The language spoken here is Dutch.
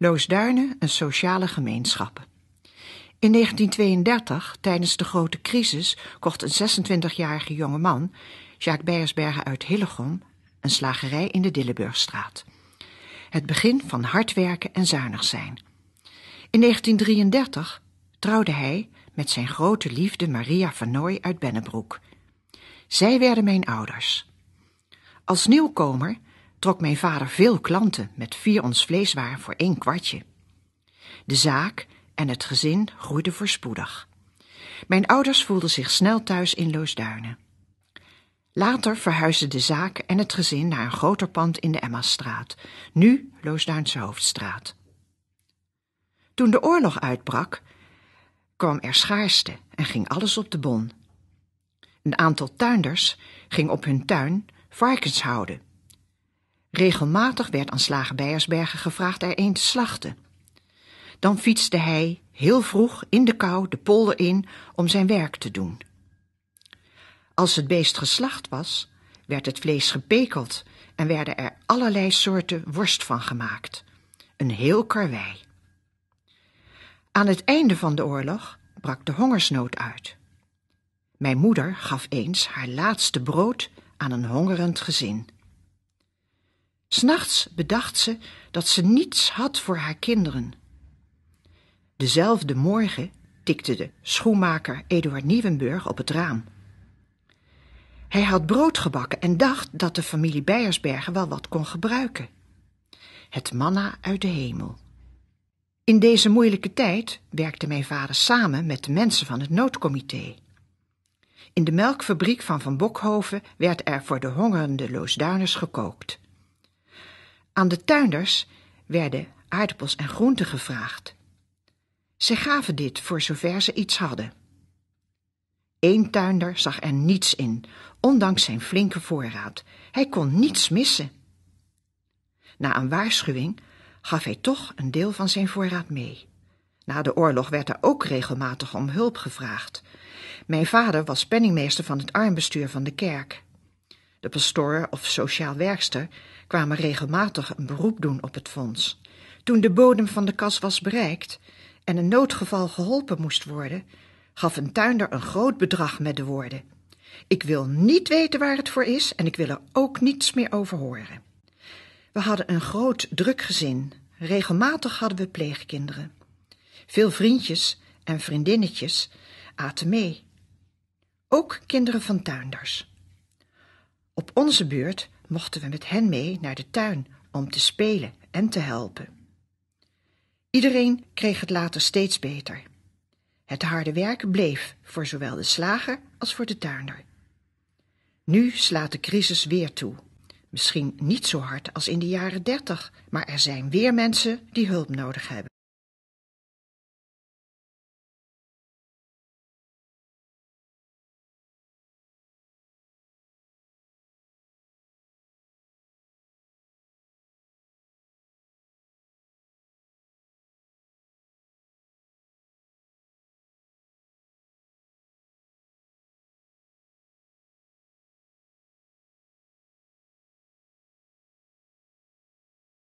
Loosduinen een sociale gemeenschap. In 1932, tijdens de grote crisis, kocht een 26-jarige jonge man, Jacques Beiersbergen uit Hillegom, een slagerij in de Dilleburgstraat. Het begin van hard werken en zuinig zijn. In 1933 trouwde hij met zijn grote liefde Maria van Nooy uit Bennebroek. Zij werden mijn ouders. Als nieuwkomer trok mijn vader veel klanten met vier ons vleeswaar voor één kwartje. De zaak en het gezin groeide voorspoedig. Mijn ouders voelden zich snel thuis in Loosduinen. Later verhuisde de zaak en het gezin naar een groter pand in de Emmastraat, nu Loosduinse Hoofdstraat. Toen de oorlog uitbrak, kwam er schaarste en ging alles op de bon. Een aantal tuinders ging op hun tuin varkens houden Regelmatig werd aan slager Beiersbergen gevraagd er een te slachten. Dan fietste hij heel vroeg in de kou de polder in om zijn werk te doen. Als het beest geslacht was, werd het vlees gepekeld en werden er allerlei soorten worst van gemaakt. Een heel karwei. Aan het einde van de oorlog brak de hongersnood uit. Mijn moeder gaf eens haar laatste brood aan een hongerend gezin. S'nachts bedacht ze dat ze niets had voor haar kinderen. Dezelfde morgen tikte de schoenmaker Eduard Nieuwenburg op het raam. Hij had brood gebakken en dacht dat de familie Beiersbergen wel wat kon gebruiken. Het manna uit de hemel. In deze moeilijke tijd werkte mijn vader samen met de mensen van het noodcomité. In de melkfabriek van Van Bokhoven werd er voor de hongerende Loosduiners gekookt. Aan de tuinders werden aardappels en groenten gevraagd. Ze gaven dit voor zover ze iets hadden. Eén tuinder zag er niets in, ondanks zijn flinke voorraad. Hij kon niets missen. Na een waarschuwing gaf hij toch een deel van zijn voorraad mee. Na de oorlog werd er ook regelmatig om hulp gevraagd. Mijn vader was penningmeester van het armbestuur van de kerk. De pastoor of sociaal werkster kwamen regelmatig een beroep doen op het fonds. Toen de bodem van de kas was bereikt en een noodgeval geholpen moest worden, gaf een tuinder een groot bedrag met de woorden: Ik wil niet weten waar het voor is en ik wil er ook niets meer over horen. We hadden een groot, druk gezin. Regelmatig hadden we pleegkinderen. Veel vriendjes en vriendinnetjes aten mee. Ook kinderen van tuinders. Op onze beurt mochten we met hen mee naar de tuin om te spelen en te helpen. Iedereen kreeg het later steeds beter. Het harde werk bleef voor zowel de slager als voor de tuinder. Nu slaat de crisis weer toe. Misschien niet zo hard als in de jaren dertig, maar er zijn weer mensen die hulp nodig hebben.